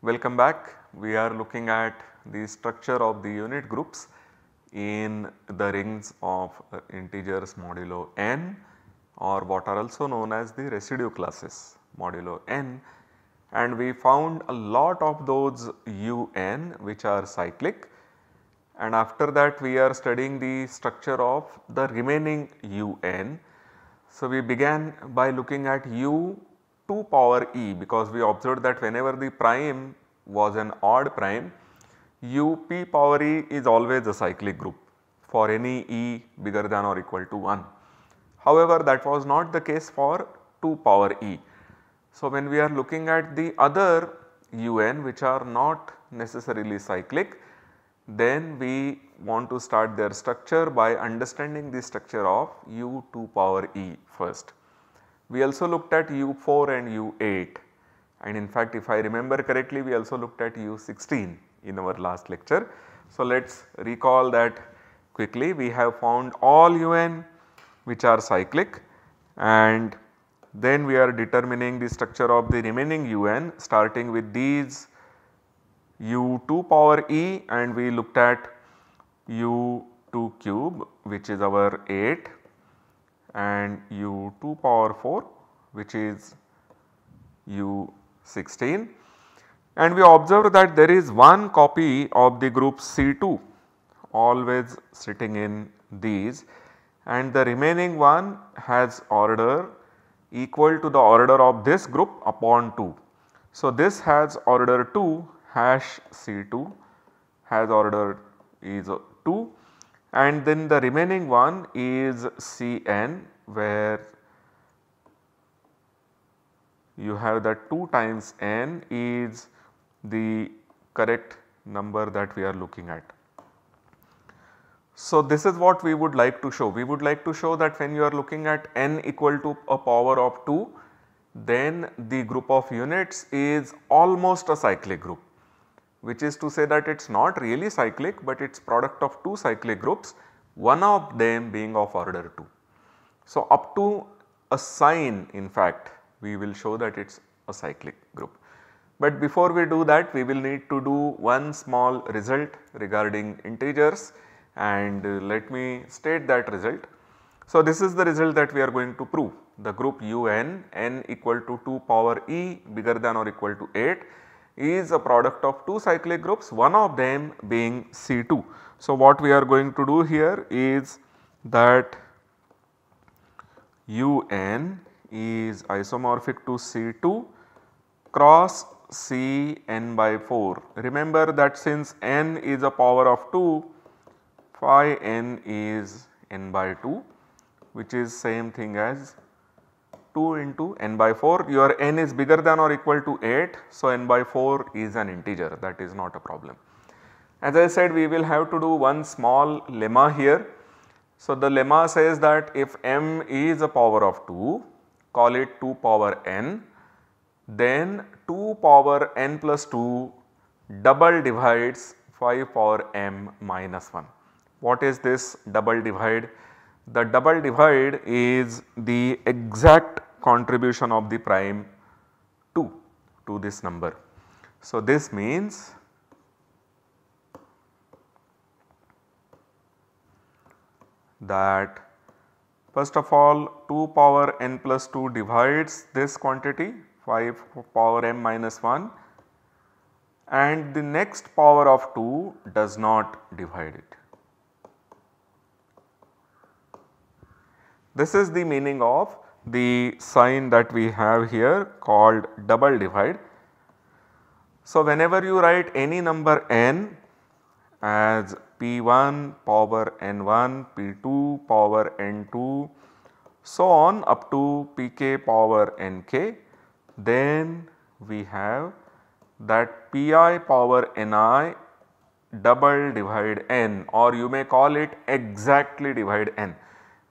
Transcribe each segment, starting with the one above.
Welcome back. We are looking at the structure of the unit groups in the rings of uh, integers modulo n or what are also known as the residue classes modulo n and we found a lot of those un which are cyclic and after that we are studying the structure of the remaining un. So, we began by looking at u 2 power e because we observed that whenever the prime was an odd prime u p power e is always a cyclic group for any e bigger than or equal to 1. However, that was not the case for 2 power e. So, when we are looking at the other UN which are not necessarily cyclic then we want to start their structure by understanding the structure of U2 power E first. We also looked at U4 and U8 and in fact if I remember correctly we also looked at U16 in our last lecture. So, let us recall that quickly we have found all UN which are cyclic and then we are determining the structure of the remaining un starting with these u2 power e and we looked at u2 cube which is our 8 and u2 power 4 which is u16 and we observed that there is one copy of the group C2 always sitting in these and the remaining one has order equal to the order of this group upon 2. So, this has order 2 hash C2 has order is 2 and then the remaining one is Cn where you have that 2 times n is the correct number that we are looking at. So, this is what we would like to show. We would like to show that when you are looking at n equal to a power of 2, then the group of units is almost a cyclic group which is to say that it is not really cyclic, but it is product of 2 cyclic groups one of them being of order 2. So, up to a sign in fact we will show that it is a cyclic group. But before we do that we will need to do one small result regarding integers and uh, let me state that result. So, this is the result that we are going to prove the group U n, n equal to 2 power e bigger than or equal to 8 is a product of 2 cyclic groups one of them being C2. So, what we are going to do here is that un is isomorphic to C2 cross C n by 4. Remember that since n is a power of 2 phi n is n by 2 which is same thing as 2 into n by 4 your n is bigger than or equal to 8. So, n by 4 is an integer that is not a problem. As I said we will have to do one small lemma here. So, the lemma says that if m is a power of 2 call it 2 power n then 2 power n plus 2 double divides 5 power m minus 1. What is this double divide? The double divide is the exact contribution of the prime 2 to this number. So, this means that first of all 2 power n plus 2 divides this quantity 5 power m minus 1 and the next power of 2 does not divide it. This is the meaning of the sign that we have here called double divide. So, whenever you write any number n as p1 power n1, p2 power n2, so on up to pk power nk, then we have that pi power ni double divide n or you may call it exactly divide n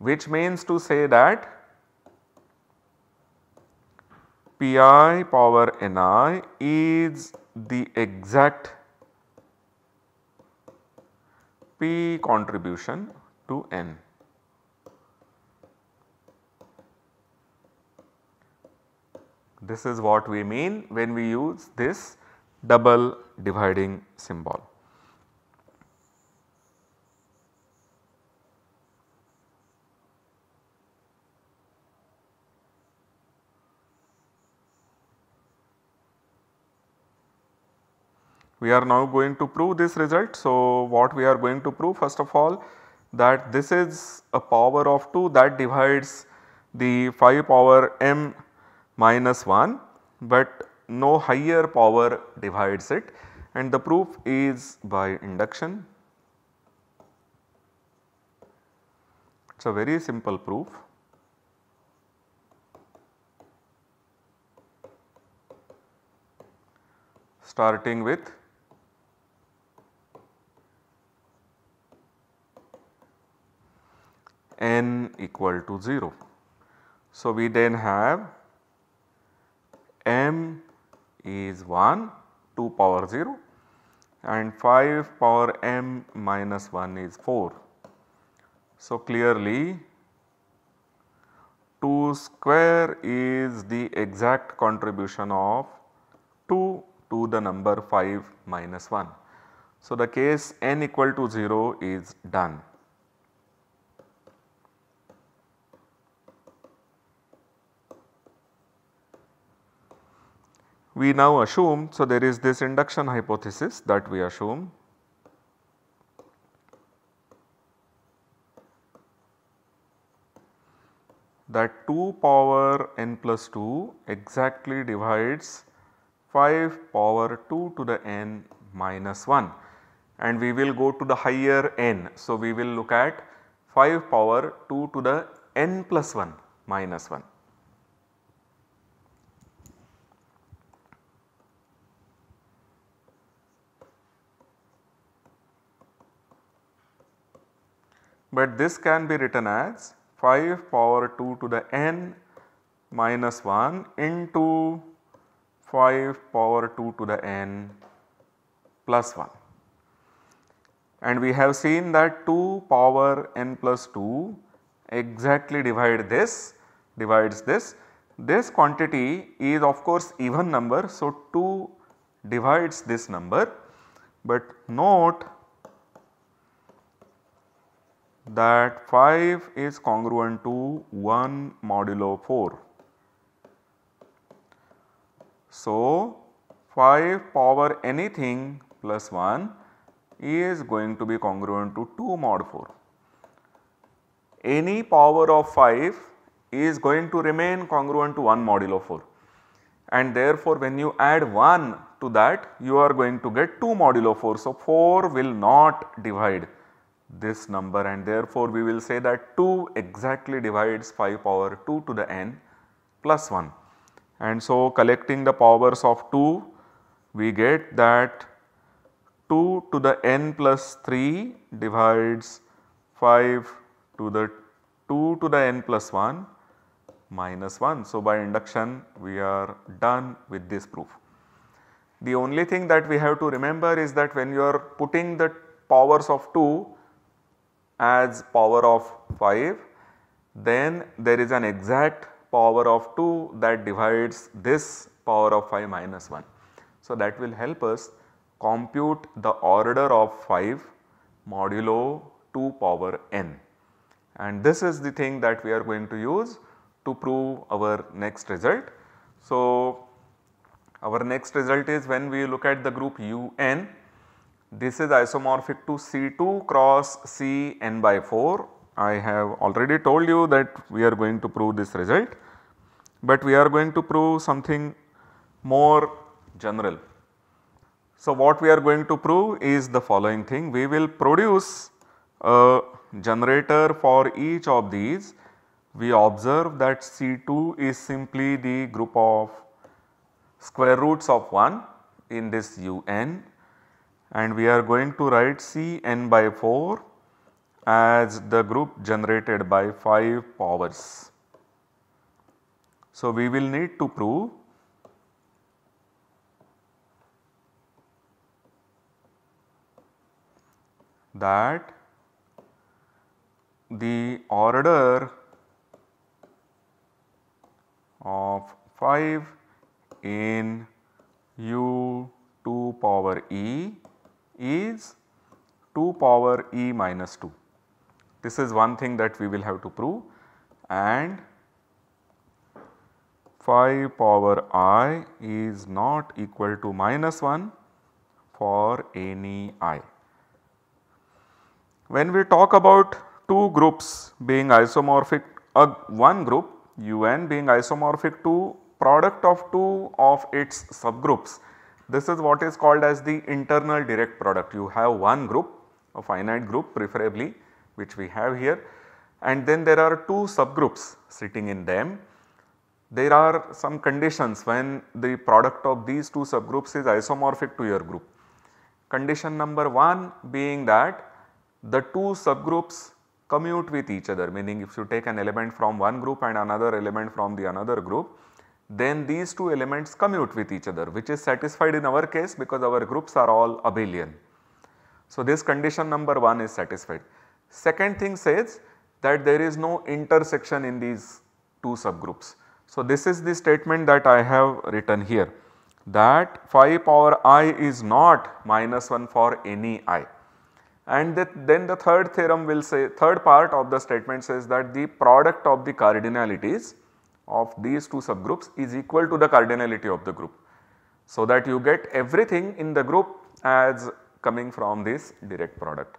which means to say that pi power ni is the exact p contribution to n. This is what we mean when we use this double dividing symbol. We are now going to prove this result. So, what we are going to prove first of all that this is a power of 2 that divides the 5 power m minus 1, but no higher power divides it and the proof is by induction. It is a very simple proof. starting with n equal to 0. So, we then have m is 1 2 power 0 and 5 power m minus 1 is 4. So, clearly 2 square is the exact contribution of 2 to the number 5 minus 1. So, the case n equal to 0 is done. we now assume, so there is this induction hypothesis that we assume. that 2 power n plus 2 exactly divides 5 power 2 to the n minus 1 and we will go to the higher n. So, we will look at 5 power 2 to the n plus 1 minus 1. but this can be written as 5 power 2 to the n minus 1 into 5 power 2 to the n plus 1. And we have seen that 2 power n plus 2 exactly divide this divides this. This quantity is of course even number. So, 2 divides this number but note that 5 is congruent to 1 modulo 4. So, 5 power anything plus 1 is going to be congruent to 2 mod 4. Any power of 5 is going to remain congruent to 1 modulo 4 and therefore when you add 1 to that you are going to get 2 modulo 4. So, 4 will not divide this number and therefore we will say that 2 exactly divides 5 power 2 to the n plus 1. And so collecting the powers of 2 we get that 2 to the n plus 3 divides 5 to the 2 to the n plus 1 minus 1. So by induction we are done with this proof. The only thing that we have to remember is that when you are putting the powers of 2 as power of 5 then there is an exact power of 2 that divides this power of 5 minus 1. So, that will help us compute the order of 5 modulo 2 power n and this is the thing that we are going to use to prove our next result. So, our next result is when we look at the group un this is isomorphic to C2 cross C n by 4. I have already told you that we are going to prove this result, but we are going to prove something more general. So, what we are going to prove is the following thing. We will produce a generator for each of these. We observe that C2 is simply the group of square roots of 1 in this un and we are going to write Cn by 4 as the group generated by 5 powers. So, we will need to prove that the order of 5 in u 2 power e is 2 power e minus 2. This is one thing that we will have to prove and 5 power i is not equal to minus 1 for any i. When we talk about two groups being isomorphic, uh, one group un being isomorphic to product of two of its subgroups this is what is called as the internal direct product. You have one group, a finite group preferably which we have here and then there are two subgroups sitting in them. There are some conditions when the product of these two subgroups is isomorphic to your group. Condition number 1 being that the two subgroups commute with each other meaning if you take an element from one group and another element from the another group then these two elements commute with each other which is satisfied in our case because our groups are all abelian. So, this condition number 1 is satisfied. Second thing says that there is no intersection in these two subgroups. So, this is the statement that I have written here that phi power i is not minus 1 for any i. And then the third theorem will say third part of the statement says that the product of the cardinalities of these two subgroups is equal to the cardinality of the group. So that you get everything in the group as coming from this direct product.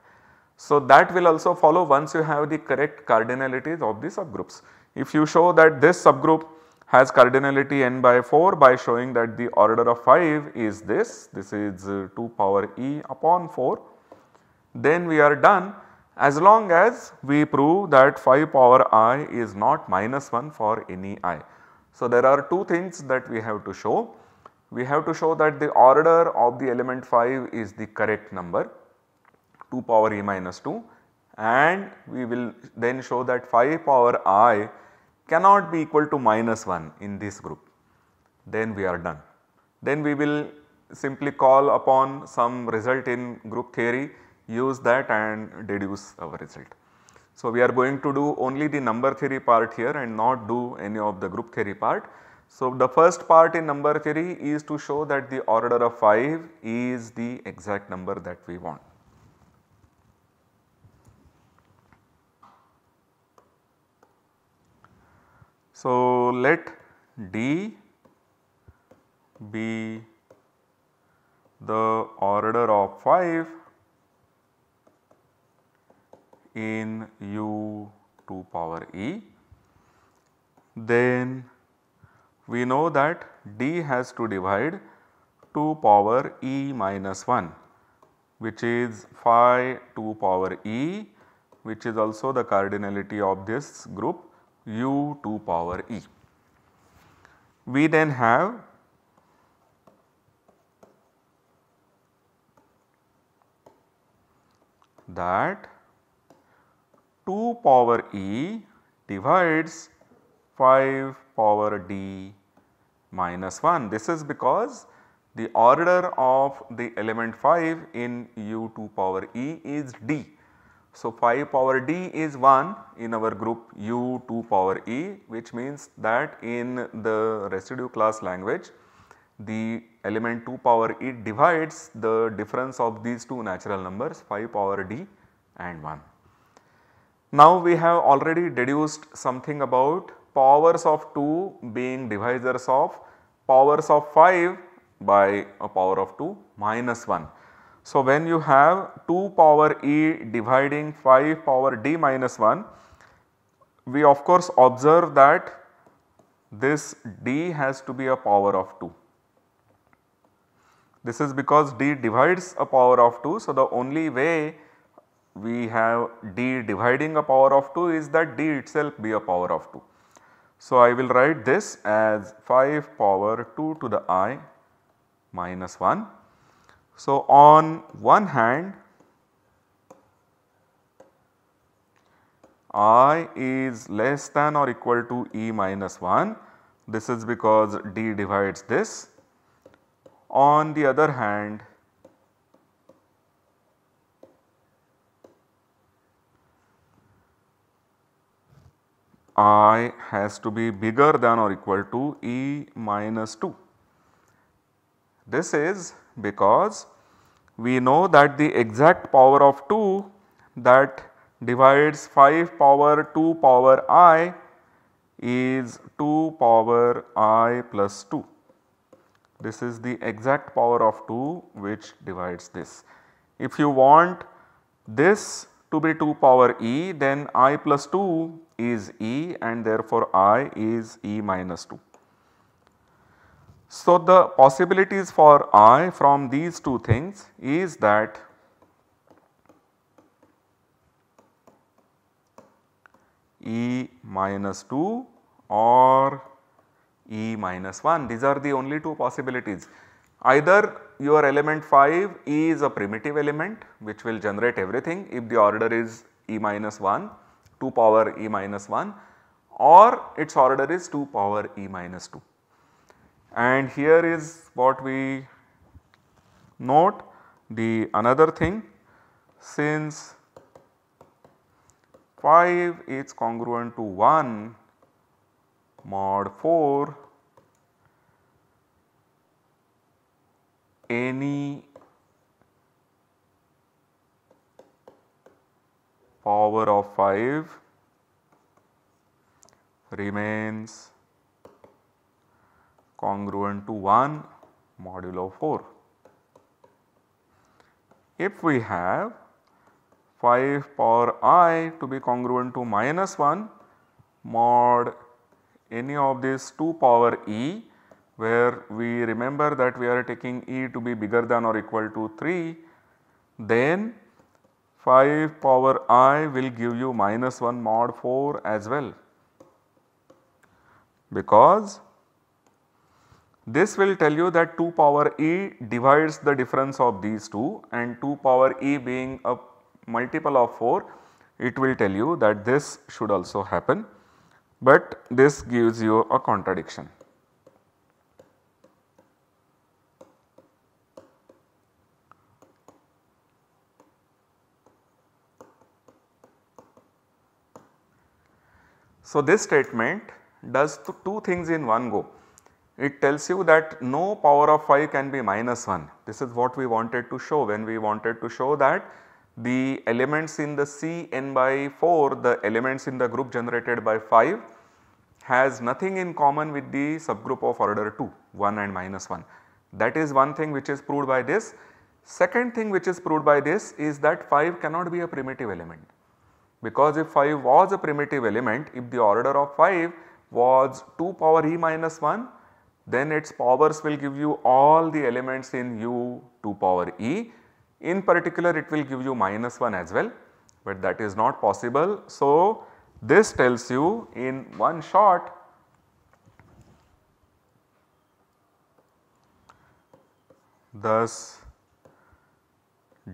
So that will also follow once you have the correct cardinalities of the subgroups. If you show that this subgroup has cardinality n by 4 by showing that the order of 5 is this, this is uh, 2 power e upon 4, then we are done as long as we prove that phi power i is not minus 1 for any i. So, there are two things that we have to show. We have to show that the order of the element 5 is the correct number 2 power e minus 2 and we will then show that phi power i cannot be equal to minus 1 in this group then we are done. Then we will simply call upon some result in group theory use that and deduce our result. So, we are going to do only the number theory part here and not do any of the group theory part. So, the first part in number theory is to show that the order of 5 is the exact number that we want. So, let D be the order of 5 in u to power e. Then we know that d has to divide 2 power e minus 1 which is phi 2 power e which is also the cardinality of this group u 2 power e. We then have that 2 power E divides 5 power D minus 1. This is because the order of the element 5 in U2 power E is D. So, 5 power D is 1 in our group U2 power E which means that in the residue class language the element 2 power E divides the difference of these two natural numbers 5 power D and 1. Now we have already deduced something about powers of 2 being divisors of powers of 5 by a power of 2 minus 1. So, when you have 2 power e dividing 5 power d minus 1, we of course observe that this d has to be a power of 2. This is because d divides a power of 2. So, the only way we have d dividing a power of 2 is that d itself be a power of 2. So, I will write this as 5 power 2 to the i minus 1. So, on one hand i is less than or equal to e minus 1 this is because d divides this. On the other hand i has to be bigger than or equal to e minus 2. This is because we know that the exact power of 2 that divides 5 power 2 power i is 2 power i plus 2. This is the exact power of 2 which divides this. If you want this to be 2 power e then i plus 2 is E and therefore I is E minus 2. So, the possibilities for I from these two things is that E minus 2 or E minus 1 these are the only two possibilities. Either your element 5 E is a primitive element which will generate everything if the order is E minus 1 2 power e minus 1 or its order is 2 power e minus 2. And here is what we note the another thing since 5 is congruent to 1 mod 4 any power of 5 remains congruent to 1 modulo 4. If we have 5 power i to be congruent to minus 1 mod any of these 2 power e where we remember that we are taking e to be bigger than or equal to 3 then 5 power i will give you minus 1 mod 4 as well because this will tell you that 2 power e divides the difference of these two and 2 power e being a multiple of 4 it will tell you that this should also happen but this gives you a contradiction. So, this statement does two things in one go. It tells you that no power of five can be minus 1. This is what we wanted to show when we wanted to show that the elements in the C n by 4, the elements in the group generated by 5 has nothing in common with the subgroup of order 2, 1 and minus 1. That is one thing which is proved by this. Second thing which is proved by this is that 5 cannot be a primitive element because if 5 was a primitive element, if the order of 5 was 2 power e minus 1, then its powers will give you all the elements in u 2 power e. In particular, it will give you minus 1 as well, but that is not possible. So, this tells you in one shot thus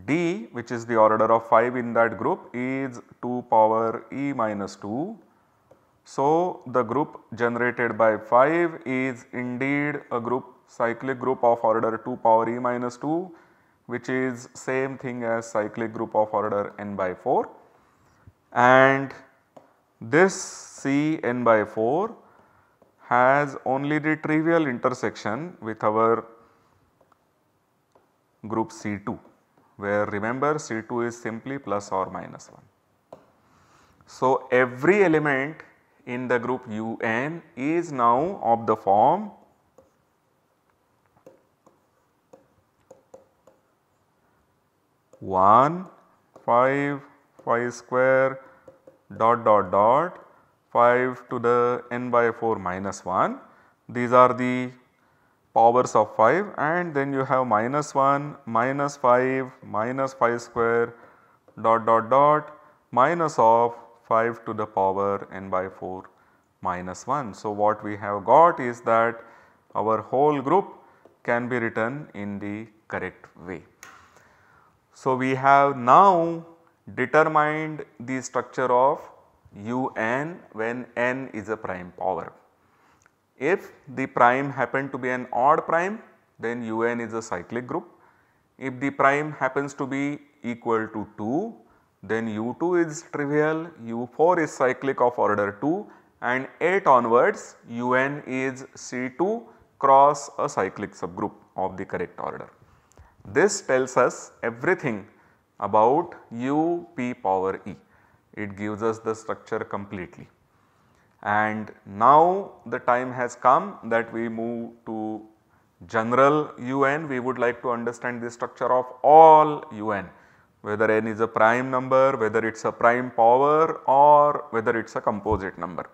d which is the order of 5 in that group is 2 power e minus 2. So, the group generated by 5 is indeed a group cyclic group of order 2 power e minus 2 which is same thing as cyclic group of order n by 4 and this C n by 4 has only the trivial intersection with our group C2 where remember C2 is simply plus or minus 1. So, every element in the group UN is now of the form one 5 square dot dot dot 5 to the n by 4 minus 1. These are the powers of 5 and then you have minus 1, minus 5, minus 5 square dot dot dot minus of 5 to the power n by 4 minus 1. So, what we have got is that our whole group can be written in the correct way. So, we have now determined the structure of un when n is a prime power. If the prime happened to be an odd prime then un is a cyclic group. If the prime happens to be equal to 2 then u2 is trivial, u4 is cyclic of order 2 and 8 onwards un is C2 cross a cyclic subgroup of the correct order. This tells us everything about u p power e. It gives us the structure completely and now the time has come that we move to general un we would like to understand the structure of all un whether n is a prime number whether it is a prime power or whether it is a composite number.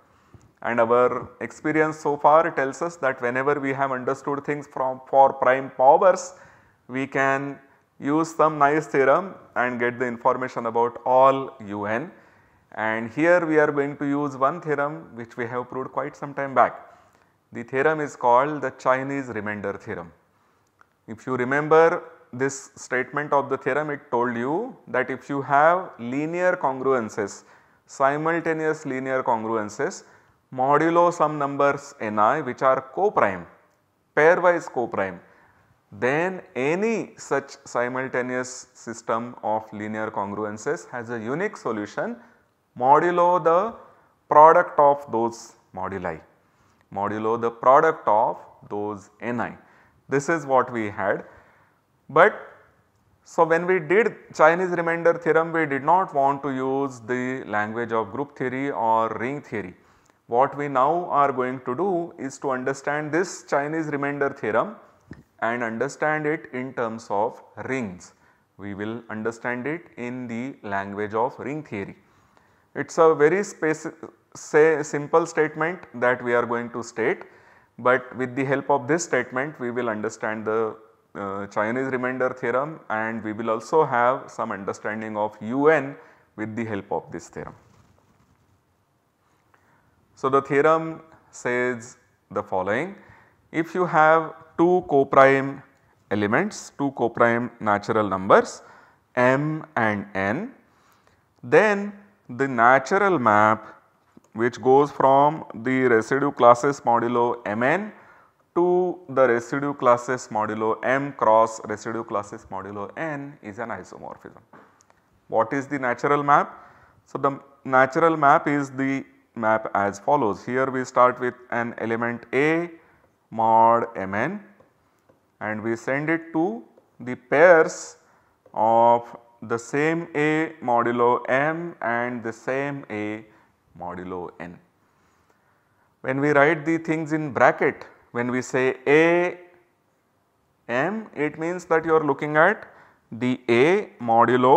And our experience so far tells us that whenever we have understood things from for prime powers we can use some nice theorem and get the information about all un and here we are going to use one theorem which we have proved quite some time back. The theorem is called the Chinese remainder theorem. If you remember this statement of the theorem it told you that if you have linear congruences, simultaneous linear congruences modulo some numbers ni which are co-prime, pairwise co-prime then any such simultaneous system of linear congruences has a unique solution modulo the product of those moduli, modulo the product of those ni. This is what we had. But so, when we did Chinese remainder theorem, we did not want to use the language of group theory or ring theory. What we now are going to do is to understand this Chinese remainder theorem and understand it in terms of rings. We will understand it in the language of ring theory. It is a very say simple statement that we are going to state, but with the help of this statement we will understand the uh, Chinese remainder theorem and we will also have some understanding of UN with the help of this theorem. So, the theorem says the following if you have two coprime elements, two coprime natural numbers m and n, then the natural map which goes from the residue classes modulo Mn to the residue classes modulo M cross residue classes modulo N is an isomorphism. What is the natural map? So, the natural map is the map as follows. Here we start with an element A mod Mn and we send it to the pairs of the same A modulo M and the same A modulo N. When we write the things in bracket, when we say A M it means that you are looking at the A modulo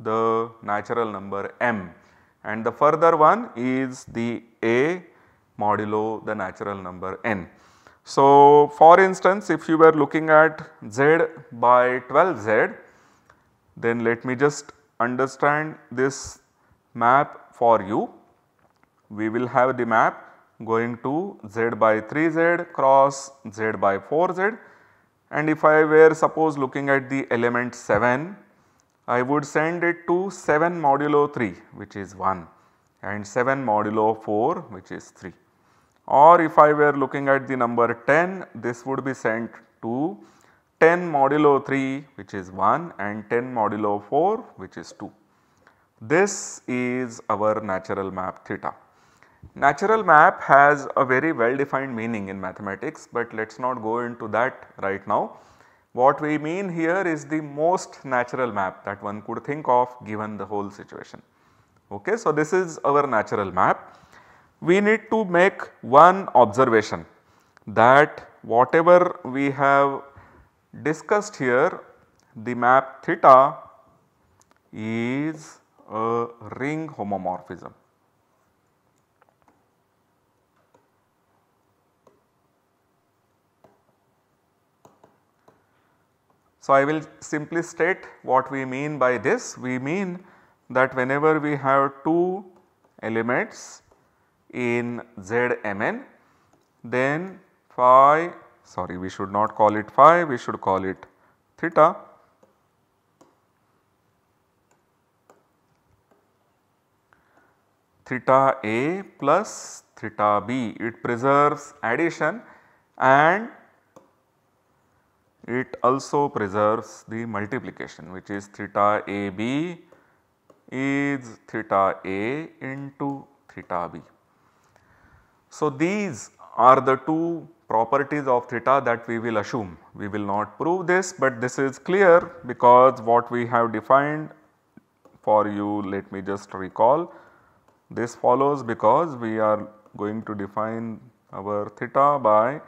the natural number M and the further one is the A modulo the natural number N. So, for instance if you were looking at Z by 12Z then let me just understand this map for you. We will have the map going to z by 3z cross z by 4z and if I were suppose looking at the element 7 I would send it to 7 modulo 3 which is 1 and 7 modulo 4 which is 3 or if I were looking at the number 10 this would be sent to 10 modulo 3 which is 1 and 10 modulo 4 which is 2. This is our natural map theta. Natural map has a very well defined meaning in mathematics, but let us not go into that right now. What we mean here is the most natural map that one could think of given the whole situation. Okay, so this is our natural map. We need to make one observation that whatever we have discussed here the map theta is a ring homomorphism. So, I will simply state what we mean by this. We mean that whenever we have two elements in Zmn then phi sorry we should not call it phi we should call it theta theta a plus theta b it preserves addition and it also preserves the multiplication which is theta a b is theta a into theta b. So, these are the two properties of theta that we will assume. We will not prove this but this is clear because what we have defined for you let me just recall this follows because we are going to define our theta by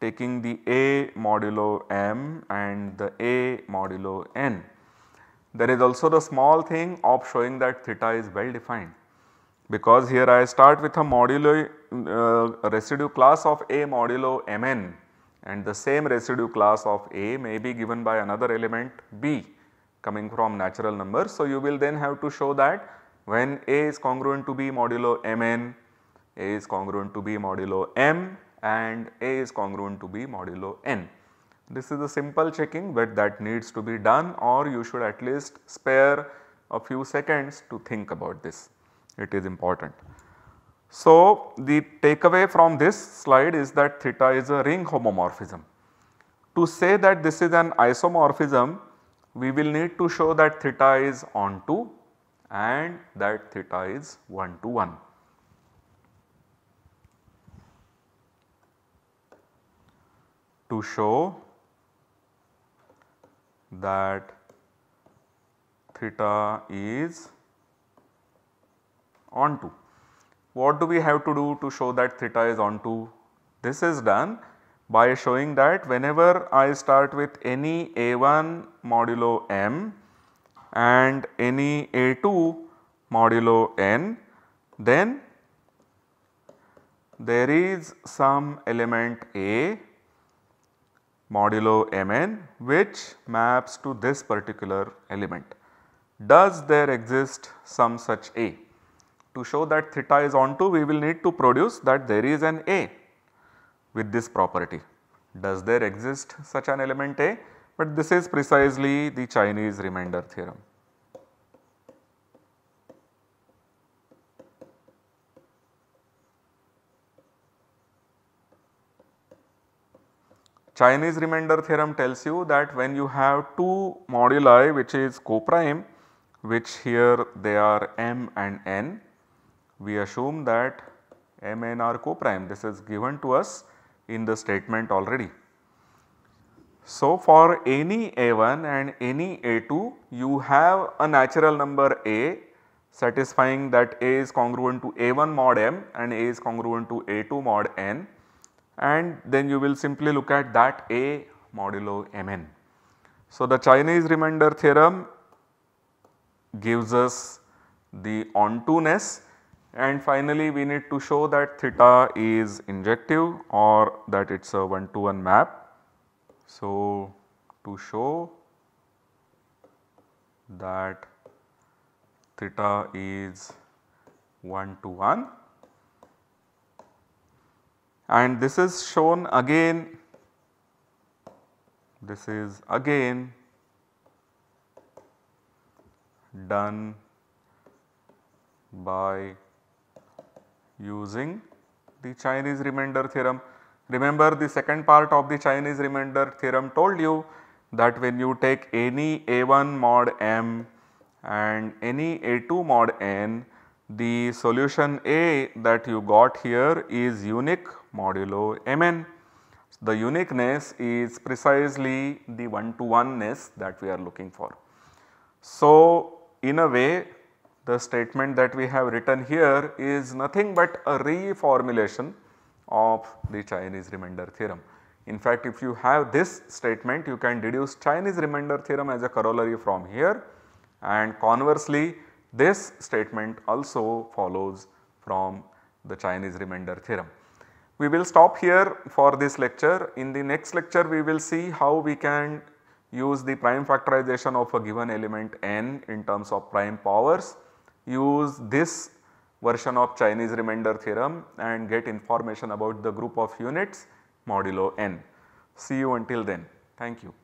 taking the A modulo m and the A modulo n. There is also the small thing of showing that theta is well defined because here I start with a modulo uh, residue class of A modulo Mn and the same residue class of A may be given by another element B coming from natural numbers. So, you will then have to show that when A is congruent to B modulo Mn, A is congruent to B modulo M and A is congruent to B modulo N. This is a simple checking but that needs to be done or you should at least spare a few seconds to think about this it is important. So, the takeaway from this slide is that theta is a ring homomorphism. To say that this is an isomorphism, we will need to show that theta is onto and that theta is 1 to 1. To show that theta is onto. What do we have to do to show that theta is onto? This is done by showing that whenever I start with any A1 modulo m and any A2 modulo n then there is some element A modulo mn which maps to this particular element. Does there exist some such A? to show that theta is onto we will need to produce that there is an A with this property. Does there exist such an element A? But this is precisely the Chinese remainder theorem. Chinese remainder theorem tells you that when you have two moduli which is coprime which here they are m and n we assume that Mn are co-prime this is given to us in the statement already. So, for any A1 and any A2 you have a natural number A satisfying that A is congruent to A1 mod M and A is congruent to A2 mod N and then you will simply look at that A modulo Mn. So, the Chinese remainder theorem gives us the onto ness and finally, we need to show that theta is injective or that it is a one to one map. So, to show that theta is 1 to 1 and this is shown again this is again done by using the Chinese remainder theorem. Remember the second part of the Chinese remainder theorem told you that when you take any A1 mod M and any A2 mod N, the solution A that you got here is unique modulo Mn. The uniqueness is precisely the one to oneness that we are looking for. So, in a way the statement that we have written here is nothing but a reformulation of the Chinese remainder theorem. In fact, if you have this statement you can deduce Chinese remainder theorem as a corollary from here and conversely this statement also follows from the Chinese remainder theorem. We will stop here for this lecture. In the next lecture we will see how we can use the prime factorization of a given element n in terms of prime powers use this version of Chinese remainder theorem and get information about the group of units modulo n. See you until then. Thank you.